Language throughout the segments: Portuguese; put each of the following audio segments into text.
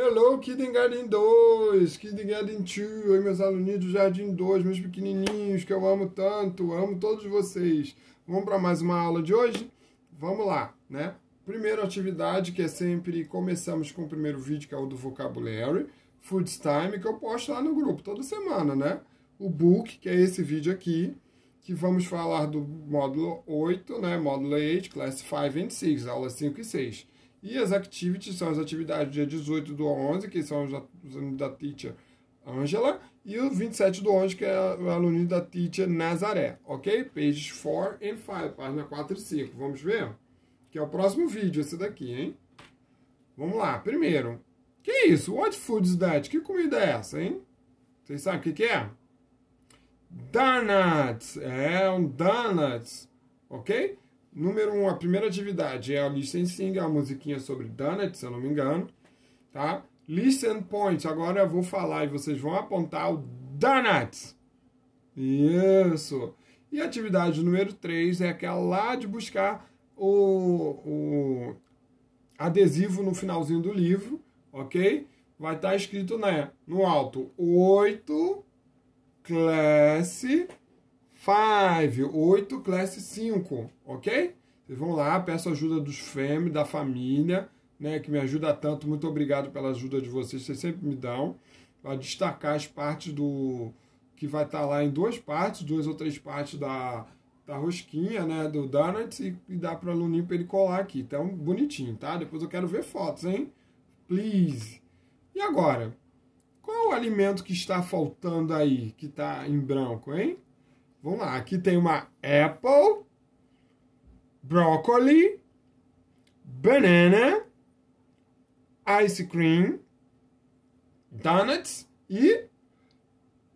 Hello, Kid Garden 2, Kid Garden 2, oi meus alunos do Jardim 2, meus pequenininhos que eu amo tanto, amo todos vocês. Vamos para mais uma aula de hoje? Vamos lá, né? Primeira atividade que é sempre, começamos com o primeiro vídeo que é o do vocabulário, Food Time, que eu posto lá no grupo toda semana, né? O book, que é esse vídeo aqui, que vamos falar do módulo 8, né? Módulo 8, Class 5 and 6, aula 5 e 6 e as activities são as atividades dia 18 do 11, que são os alunos da teacher Angela, e o 27 do 11, que é o aluno da teacher Nazaré, ok? Pages 4 and 5, página 4 e 5. Vamos ver? Que é o próximo vídeo, esse daqui, hein? Vamos lá, primeiro. Que é isso? What food is that? Que comida é essa, hein? Vocês sabem o que, que é? Donuts! É um donuts, ok? Número 1, um, a primeira atividade é a Listen Sing, a musiquinha sobre Donut, se eu não me engano. Tá? Listen points, agora eu vou falar e vocês vão apontar o Donut. Isso. E a atividade número 3 é aquela lá de buscar o, o adesivo no finalzinho do livro, ok? Vai estar tá escrito né, no alto 8 classe 5, 8, class 5, ok? Vocês vão lá, peço ajuda dos FEM, da família, né, que me ajuda tanto. Muito obrigado pela ajuda de vocês, vocês sempre me dão. Para destacar as partes do. que vai estar tá lá em duas partes, duas ou três partes da, da rosquinha, né, do Donuts, e, e dá para o aluninho para ele colar aqui. Então, bonitinho, tá? Depois eu quero ver fotos, hein? Please. E agora? Qual o alimento que está faltando aí, que está em branco, hein? Vamos lá, aqui tem uma apple, broccoli, banana, ice cream, donuts e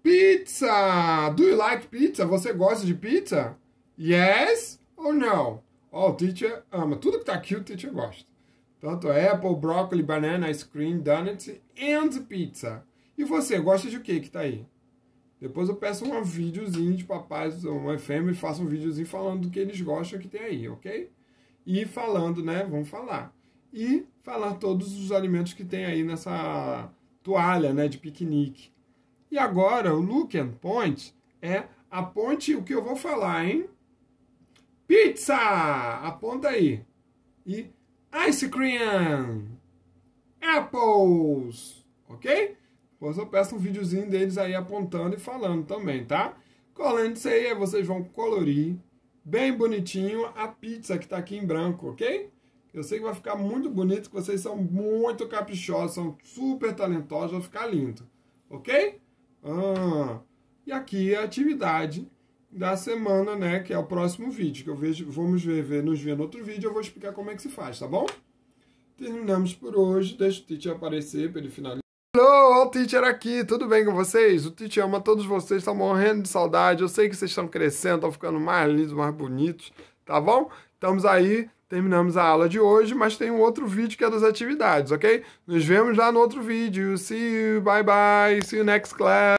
pizza. Do you like pizza? Você gosta de pizza? Yes ou no? Oh, o teacher ama. Tudo que tá aqui o teacher gosta. Tanto apple, broccoli, banana, ice cream, donuts and pizza. E você gosta de o que que tá aí? Depois eu peço um videozinho de papais, um FM e faço um videozinho falando do que eles gostam que tem aí, ok? E falando, né? Vamos falar. E falar todos os alimentos que tem aí nessa toalha, né? De piquenique. E agora o look and point é a ponte. o que eu vou falar, hein? Pizza! Aponta aí. E ice cream! Apples! Ok? Depois eu peço um videozinho deles aí apontando e falando também, tá? Colando isso aí, vocês vão colorir bem bonitinho a pizza que tá aqui em branco, ok? Eu sei que vai ficar muito bonito, que vocês são muito caprichosos, são super talentosos, vai ficar lindo, ok? Ah, e aqui é a atividade da semana, né, que é o próximo vídeo, que eu vejo, vamos ver, ver nos ver no outro vídeo, eu vou explicar como é que se faz, tá bom? Terminamos por hoje, deixa o Titi aparecer para ele finalizar. Hello, o Teacher aqui, tudo bem com vocês? O Teacher ama todos vocês, estão tá morrendo de saudade. Eu sei que vocês estão crescendo, estão ficando mais lindos, mais bonitos, tá bom? Estamos aí, terminamos a aula de hoje, mas tem um outro vídeo que é das atividades, ok? Nos vemos lá no outro vídeo. See you, bye bye, see you next class.